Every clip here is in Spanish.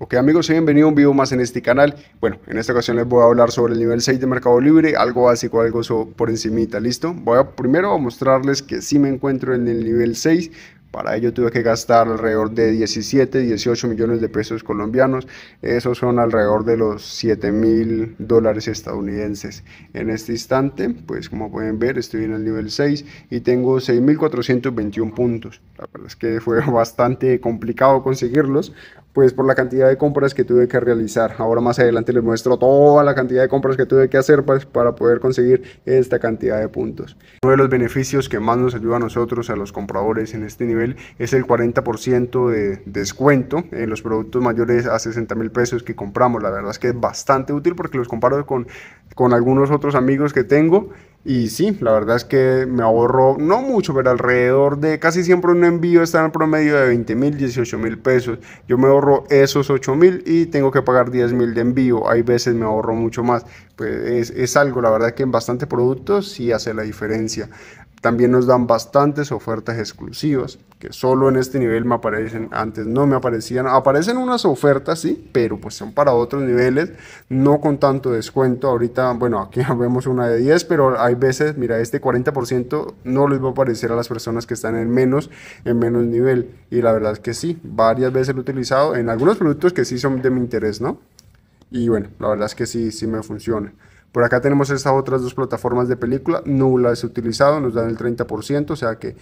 Ok amigos, bienvenidos a un video más en este canal. Bueno, en esta ocasión les voy a hablar sobre el nivel 6 de Mercado Libre, algo básico, algo por encimita, ¿listo? Voy a primero a mostrarles que sí me encuentro en el nivel 6, para ello tuve que gastar alrededor de 17, 18 millones de pesos colombianos. Esos son alrededor de los 7 mil dólares estadounidenses. En este instante, pues como pueden ver, estoy en el nivel 6 y tengo 6.421 puntos. La verdad es que fue bastante complicado conseguirlos, pues por la cantidad de compras que tuve que realizar. Ahora más adelante les muestro toda la cantidad de compras que tuve que hacer para, pues, para poder conseguir esta cantidad de puntos. Uno de los beneficios que más nos ayuda a nosotros, a los compradores en este nivel, es el 40% de descuento en los productos mayores a 60 mil pesos que compramos. La verdad es que es bastante útil porque los comparo con, con algunos otros amigos que tengo y sí, la verdad es que me ahorro, no mucho, pero alrededor de casi siempre un envío está en promedio de 20 mil, 18 mil pesos. Yo me ahorro esos 8 mil y tengo que pagar 10 mil de envío. Hay veces me ahorro mucho más. Pues es, algo, la verdad, que en bastante productos sí hace la diferencia. También nos dan bastantes ofertas exclusivas, que solo en este nivel me aparecen, antes no me aparecían, aparecen unas ofertas, sí, pero pues son para otros niveles, no con tanto descuento, ahorita, bueno, aquí vemos una de 10, pero hay veces, mira, este 40% no les va a aparecer a las personas que están en menos, en menos nivel, y la verdad es que sí, varias veces lo he utilizado en algunos productos que sí son de mi interés, ¿no? Y bueno, la verdad es que sí, sí me funciona. Por acá tenemos estas otras dos plataformas de película, nula es utilizado, nos dan el 30%, o sea que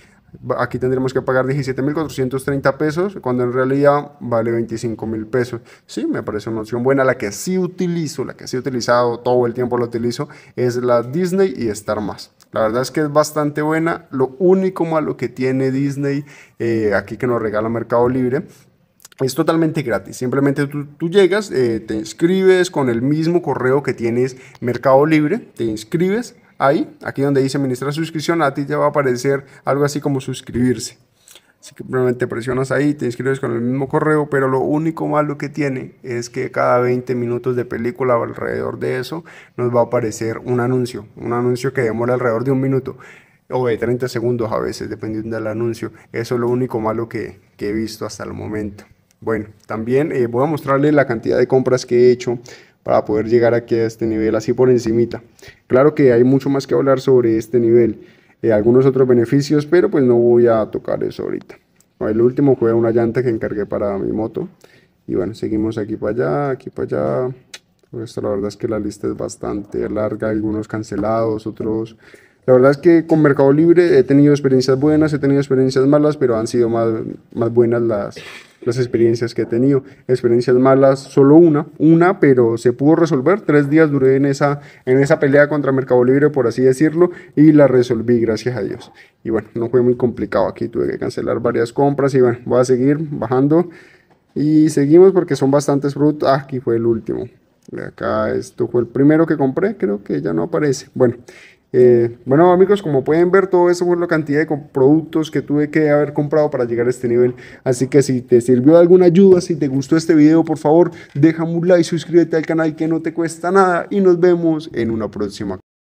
aquí tendremos que pagar 17.430 pesos, cuando en realidad vale 25.000 pesos. Sí, me parece una opción buena, la que sí utilizo, la que sí he utilizado, todo el tiempo la utilizo, es la Disney y Star Mass. La verdad es que es bastante buena, lo único malo que tiene Disney eh, aquí que nos regala Mercado Libre es totalmente gratis. Simplemente tú, llegas, eh, te inscribes con el mismo correo que tienes Mercado Libre, te inscribes ahí, aquí donde dice administrar suscripción, a ti ya va a aparecer algo así como suscribirse. Así que simplemente presionas ahí, te inscribes con el mismo correo, pero lo único malo que tiene es que cada 20 minutos de película o alrededor de eso nos va a aparecer un anuncio, un anuncio que demora alrededor de un minuto o de 30 segundos a veces, dependiendo del anuncio. Eso es lo único malo que he visto hasta el momento. Bueno, también eh, voy a mostrarle la cantidad de compras que he hecho para poder llegar aquí a este nivel, así por encimita. Claro que hay mucho más que hablar sobre este nivel, eh, algunos otros beneficios, pero pues no voy a tocar eso ahorita. El último fue una llanta que encargué para mi moto. Y bueno, seguimos aquí para allá, aquí para allá. la verdad es que la lista es bastante larga, algunos cancelados, otros... La verdad es que con Mercado Libre he tenido experiencias buenas, he tenido experiencias malas, pero han sido más buenas las, las experiencias que he tenido. Experiencias malas, solo una, una, pero se pudo resolver. Tres días duré en esa, en esa pelea contra Mercado Libre, por así decirlo, y la resolví, gracias a Dios. Y bueno, no fue muy complicado aquí, tuve que cancelar varias compras y bueno, voy a seguir bajando. Y seguimos porque son bastantes productos. Ah, aquí fue el último. Acá esto fue el primero que compré, creo que ya no aparece. Bueno, eh, bueno amigos, como pueden ver, todo eso fue la cantidad de productos que tuve que haber comprado para llegar a este nivel. Así que si te sirvió alguna ayuda, si te gustó este video, por favor, déjame un like, suscríbete al canal que no te cuesta nada y nos vemos en una próxima.